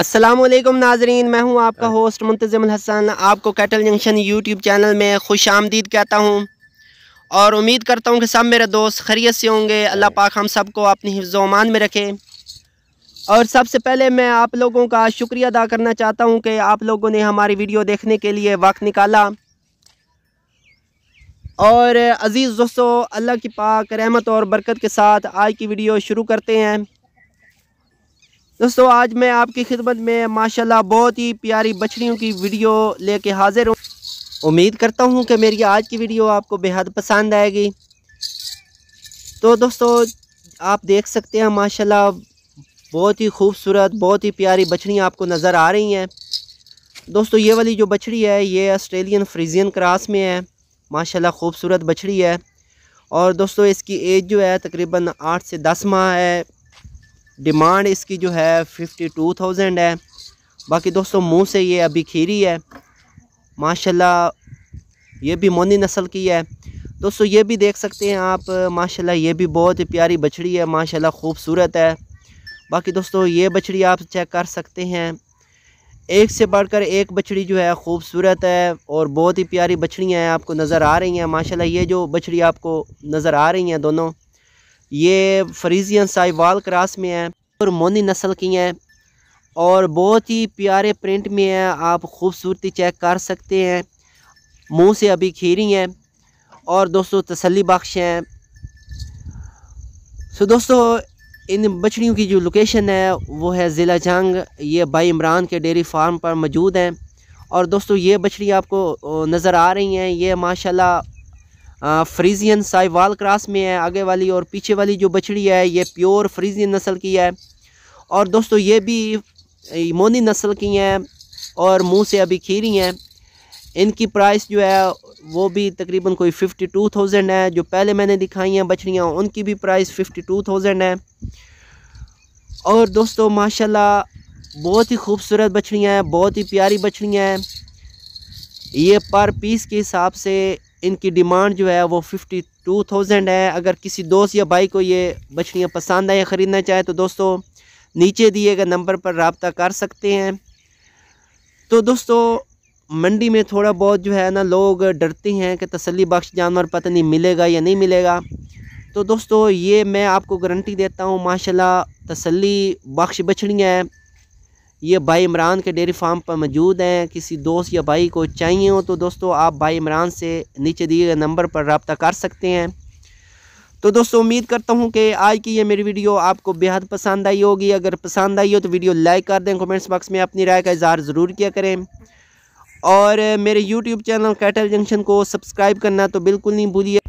असलम नाजरीन मैं हूं आपका होस्ट मुंतजम हसन आपको कैटल जंक्शन यूट्यूब चैनल में खुश आमदीद कहता हूं और उम्मीद करता हूं कि सब मेरे दोस्त खरीत से होंगे अल्लाह हाँ। पाक हम सबको अपनी हिफ्जोमान में रखे और सबसे पहले मैं आप लोगों का शुक्रिया अदा करना चाहता हूं कि आप लोगों ने हमारी वीडियो देखने के लिए वक्त निकाला और अज़ीज़ दोस्तों अल्लाह की पाक रहमत और बरकत के साथ आज की वीडियो शुरू करते हैं दोस्तों आज मैं आपकी खिदमत में माशाल्लाह बहुत ही प्यारी बछड़ियों की वीडियो लेके हाजिर हूँ उम्मीद करता हूँ कि मेरी आज की वीडियो आपको बेहद पसंद आएगी तो दोस्तों आप देख सकते हैं माशाल्लाह बहुत ही खूबसूरत बहुत ही प्यारी बछड़ियाँ आपको नज़र आ रही हैं दोस्तों ये वाली जो बछड़ी है ये ऑस्ट्रेलियन फ्रीजियन क्रास में है माशाल्लाह खूबसूरत बछड़ी है और दोस्तों इसकी एज जो है तकरीबन आठ से दस माह है डिमांड इसकी जो है फिफ्टी टू थाउजेंड है बाकी दोस्तों मुंह से ये अभी खीरी है माशाल्लाह ये भी मोनी नस्ल की है दोस्तों ये भी देख सकते हैं आप माशाल्लाह ये भी बहुत ही प्यारी बछड़ी है माशाल्लाह खूबसूरत है बाकी दोस्तों ये बछड़ी आप चेक कर सकते हैं एक से बढ़कर एक बछड़ी जो है खूबसूरत है और बहुत ही प्यारी बछड़ियाँ हैं आपको नज़र आ रही हैं माशाल्लाह ये जो बछड़ी आपको नज़र आ रही हैं दोनों ये फरीजियन साइवाल क्रास में है और मोनी नस्ल की हैं और बहुत ही प्यारे प्रिंट में है आप खूबसूरती चेक कर सकते हैं मुंह से अभी खीरी हैं और दोस्तों तसली बख्श हैं सो दोस्तों इन बछड़ियों की जो लोकेशन है वो है ज़िला जंग ये बाई इमरान के डेयरी फार्म पर मौजूद हैं और दोस्तों ये बछड़ी आपको नज़र आ रही हैं ये माशाल्लाह फ्रीजियन साइवाल क्रास में है आगे वाली और पीछे वाली जो बछड़ी है ये प्योर फ्रीजियन नस्ल की है और दोस्तों ये भी मोनी नस्ल की हैं और मुंह से अभी खीरी हैं इनकी प्राइस जो है वो भी तकरीबन कोई फ़िफ्टी टू थाउजेंड है जो पहले मैंने दिखाई हैं बछड़ियाँ उनकी भी प्राइस फ़िफ्टी टू थाउजेंड है और दोस्तों माशाल्लाह बहुत ही खूबसूरत बछड़ियाँ हैं बहुत ही प्यारी बछड़ियाँ हैं ये पर पीस के हिसाब से इनकी डिमांड जो है वो फिफ्टी टू थाउजेंड है अगर किसी दोस्त या भाई को ये बछड़ियाँ पसंद आए ख़रीदना चाहे तो दोस्तों नीचे दिए गए नंबर पर रबता कर सकते हैं तो दोस्तों मंडी में थोड़ा बहुत जो है ना लोग डरते हैं कि तसली बख्श जानवर पता नहीं मिलेगा या नहीं मिलेगा तो दोस्तों ये मैं आपको गारंटी देता हूँ माशाल्लाह तसली बख्श बछड़ियाँ हैं ये भाई इमरान के डेयरी फार्म पर मौजूद हैं किसी दोस्त या भाई को चाहिए हो तो दोस्तों आप भाई इमरान से नीचे दिए गए नंबर पर रबता कर सकते हैं तो दोस्तों उम्मीद करता हूँ कि आज की ये मेरी वीडियो आपको बेहद पसंद आई होगी अगर पसंद आई हो तो वीडियो लाइक कर दें कमेंट्स बॉक्स में अपनी राय का इजहार ज़रूर किया करें और मेरे यूट्यूब चैनल कैटल जंक्शन को सब्सक्राइब करना तो बिल्कुल नहीं भूलिए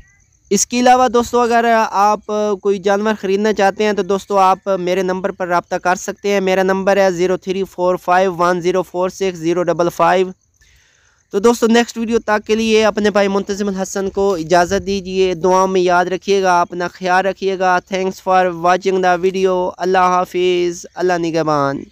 इसके अलावा दोस्तों अगर आप कोई जानवर ख़रीदना चाहते हैं तो दोस्तों आप मेरे नंबर पर रबता कर सकते हैं मेरा नंबर है zero three four five one zero four six zero double five तो दोस्तों नेक्स्ट वीडियो तक के लिए अपने भाई मुंतज़म हसन को इजाज़त दीजिए दुआ में याद रखिएगा अपना ख्याल रखिएगा thanks for watching the video अल्लाह हाफिज़ अल्लाह निगबान